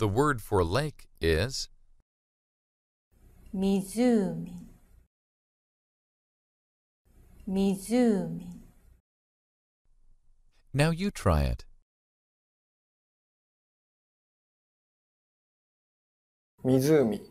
The word for lake is Mizumi. Now you try it. Mizumi.